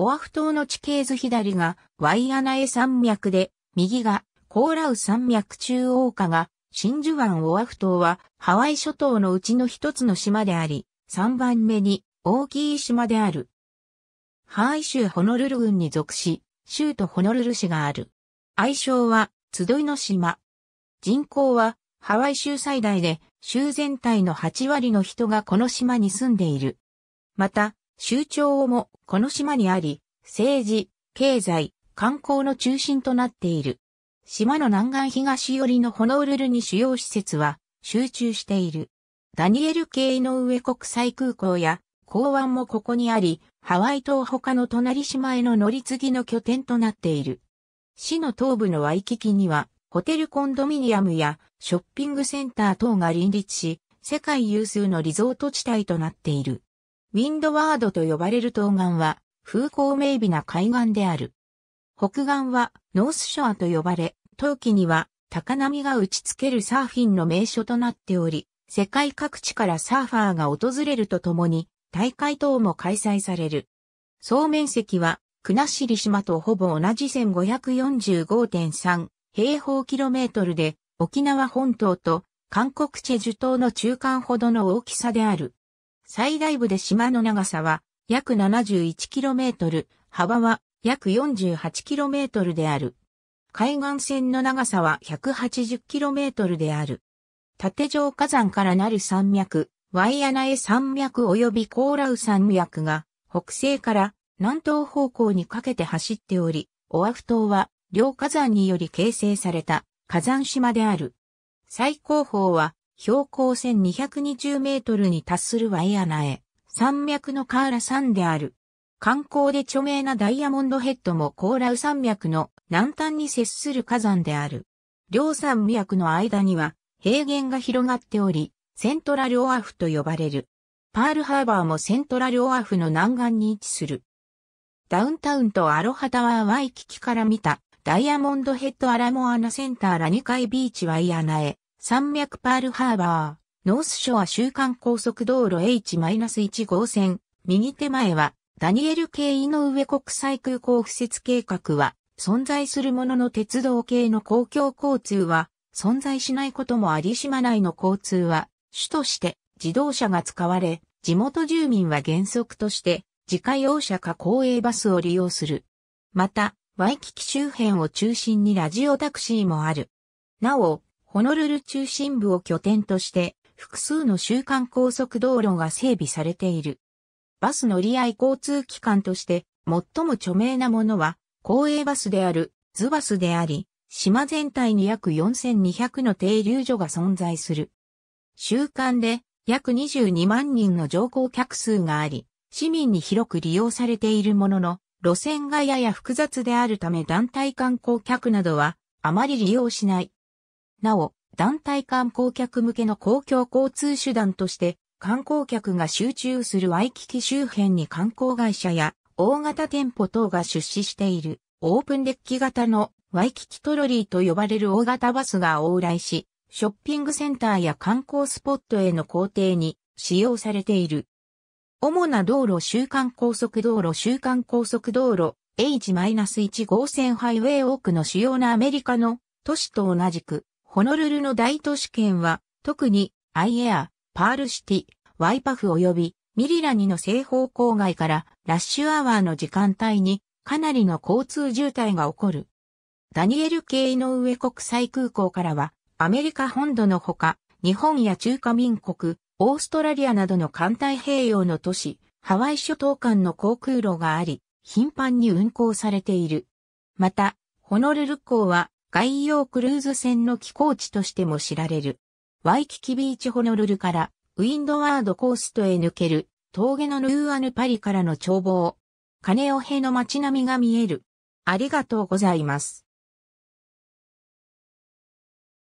オアフ島の地形図左がワイアナエ山脈で、右がコーラウ山脈中央下が真珠湾オアフ島はハワイ諸島のうちの一つの島であり、3番目に大きい島である。ハワイ州ホノルル郡に属し、州都ホノルル市がある。愛称は集いの島。人口はハワイ州最大で州全体の8割の人がこの島に住んでいる。また、州庁もこの島にあり、政治、経済、観光の中心となっている。島の南岸東寄りのホノルルに主要施設は集中している。ダニエル系の上国際空港や港湾もここにあり、ハワイ島他の隣島への乗り継ぎの拠点となっている。市の東部のワイキキには、ホテルコンドミニアムやショッピングセンター等が林立し、世界有数のリゾート地帯となっている。ウィンドワードと呼ばれる東岸は風光明媚な海岸である。北岸はノースショアと呼ばれ、冬季には高波が打ちつけるサーフィンの名所となっており、世界各地からサーファーが訪れるとともに、大会等も開催される。総面積は、国後島とほぼ同じ1545.3平方キロメートルで、沖縄本島と韓国チェジュ島の中間ほどの大きさである。最大部で島の長さは約 71km、幅は約 48km である。海岸線の長さは 180km である。縦状火山からなる山脈、ワイアナエ山脈及びコーラウ山脈が北西から南東方向にかけて走っており、オアフ島は両火山により形成された火山島である。最高峰は標高1220メートルに達するワイアナへ、山脈のカーラ山である。観光で著名なダイヤモンドヘッドもコーラウ山脈の南端に接する火山である。両山脈の間には平原が広がっており、セントラルオアフと呼ばれる。パールハーバーもセントラルオアフの南岸に位置する。ダウンタウンとアロハタワーワイキキから見たダイヤモンドヘッドアラモアナセンターラニカイビーチワイアナへ山脈パールハーバー、ノースショア週間高速道路 H-1 号線、右手前は、ダニエル系井上国際空港敷設計画は、存在するものの鉄道系の公共交通は、存在しないこともあり島内の交通は、主として自動車が使われ、地元住民は原則として、自家用車か公営バスを利用する。また、ワイキキ周辺を中心にラジオタクシーもある。なお、ホノルル中心部を拠点として、複数の週間高速道路が整備されている。バス乗り合い交通機関として、最も著名なものは、公営バスである、ズバスであり、島全体に約4200の停留所が存在する。週間で約22万人の乗降客数があり、市民に広く利用されているものの、路線がやや複雑であるため団体観光客などはあまり利用しない。なお、団体観光客向けの公共交通手段として、観光客が集中するワイキキ周辺に観光会社や大型店舗等が出資しているオープンデッキ型のワイキキトロリーと呼ばれる大型バスが往来し、ショッピングセンターや観光スポットへの工程に使用されている。主な道路週間高速道路週間高速道路 H-1 号線ハイウェイ多くの主要なアメリカの都市と同じくホノルルの大都市圏は、特にアイエア、パールシティ、ワイパフ及びミリラニの西方郊外からラッシュアワーの時間帯にかなりの交通渋滞が起こる。ダニエル・系の上国際空港からはアメリカ本土のほか日本や中華民国、オーストラリアなどの艦隊平洋の都市、ハワイ諸島間の航空路があり、頻繁に運航されている。また、ホノルル港は外洋クルーズ船の寄港地としても知られる。ワイキキビーチホノルルからウィンドワードコーストへ抜ける峠のヌーアヌパリからの眺望。カネオヘの街並みが見える。ありがとうございます。